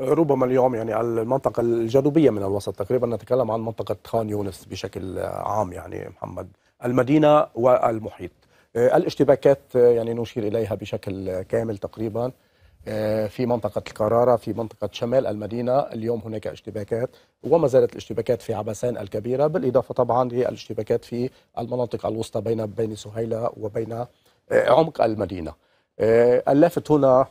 ربما اليوم يعني المنطقة الجنوبية من الوسط تقريبا نتكلم عن منطقة خان يونس بشكل عام يعني محمد المدينة والمحيط آه، الاشتباكات آه، يعني نشير إليها بشكل كامل تقريبا آه، في منطقة القرارة في منطقة شمال المدينة اليوم هناك اشتباكات وما زالت الاشتباكات في عبسان الكبيرة بالإضافة طبعا للاشتباكات في المناطق الوسطى بين بين سهيلة وبين عمق المدينة اللافت هنا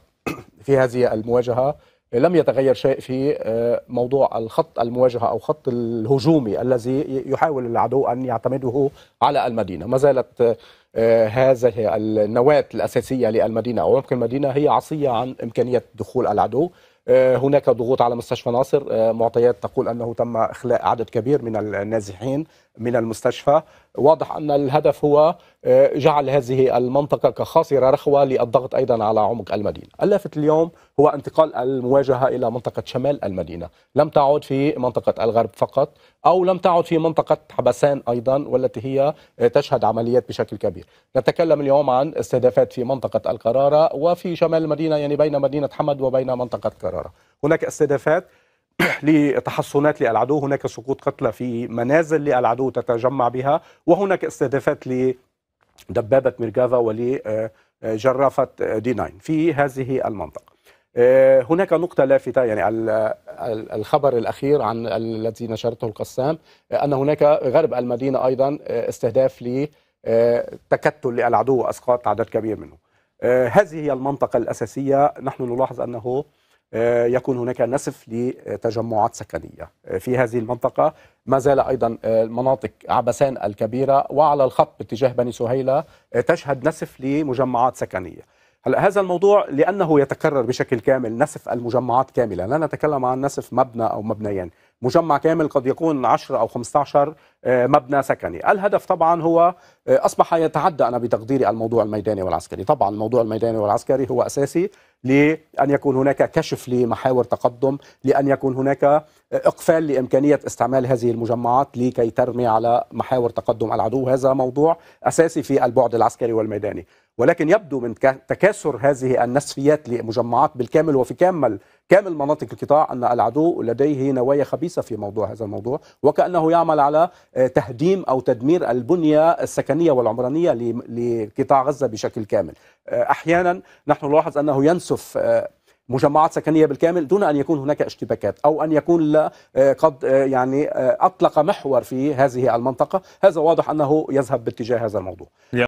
في هذه المواجهة لم يتغير شيء في آه، موضوع الخط المواجهة أو خط الهجومي الذي يحاول العدو أن يعتمده على المدينة ما زالت آه، هذه النواة الأساسية للمدينة أو عمق المدينة هي عصية عن إمكانية دخول العدو آه، هناك ضغوط على مستشفى ناصر آه، معطيات تقول انه تم اخلاء عدد كبير من النازحين من المستشفى واضح ان الهدف هو آه، جعل هذه المنطقه كخاصره رخوه للضغط ايضا على عمق المدينه اللافت اليوم هو انتقال المواجهه الى منطقه شمال المدينه لم تعد في منطقه الغرب فقط او لم تعد في منطقه حبسان ايضا والتي هي تشهد عمليات بشكل كبير نتكلم اليوم عن استهدافات في منطقه القراره وفي شمال المدينه يعني بين مدينه حمد وبين منطقه قراره الحراره هناك استهدافات لتحصنات للعدو هناك سقوط قتلى في منازل للعدو تتجمع بها وهناك استهدافات لدبابة ميرغافا ولجرافة دي 9 في هذه المنطقة آه، هناك نقطة لافتة يعني الخبر الأخير عن الذي نشرته القسام آه، أن هناك غرب المدينة أيضا آه، استهداف لتكتل للعدو وأسقاط عدد كبير منه هذه هي المنطقة الأساسية نحن نلاحظ أنه آه، يكون هناك نسف لتجمعات سكنيه آه، في هذه المنطقه ما زال ايضا آه، مناطق عبسان الكبيره وعلى الخط باتجاه بني سهيله تشهد نسف لمجمعات سكنيه هلا هذا الموضوع لانه يتكرر بشكل كامل نسف المجمعات كامله لا نتكلم عن نسف مبنى او مبنيين مجمع كامل قد يكون 10 أو 15 آه، مبنى سكني الهدف طبعا هو آه، أصبح يتعدى أنا بتقديري الموضوع الميداني والعسكري طبعا الموضوع الميداني والعسكري هو أساسي لأن يكون هناك كشف لمحاور تقدم لأن يكون هناك آه، إقفال لإمكانية استعمال هذه المجمعات لكي ترمي على محاور تقدم العدو هذا موضوع أساسي في البعد العسكري والميداني ولكن يبدو من تكاثر هذه النسفيات لمجمعات بالكامل وفي كامل كامل مناطق القطاع أن العدو لديه نوايا خبيثة خبيثه في موضوع هذا الموضوع وكانه يعمل على آه، تهديم او تدمير البنيه السكنيه والعمرانيه لقطاع غزه بشكل كامل آه، احيانا نحن نلاحظ انه ينسف آه، مجمعات سكنية بالكامل دون أن يكون هناك اشتباكات أو أن يكون قد يعني أطلق محور في هذه المنطقة هذا واضح أنه يذهب باتجاه هذا الموضوع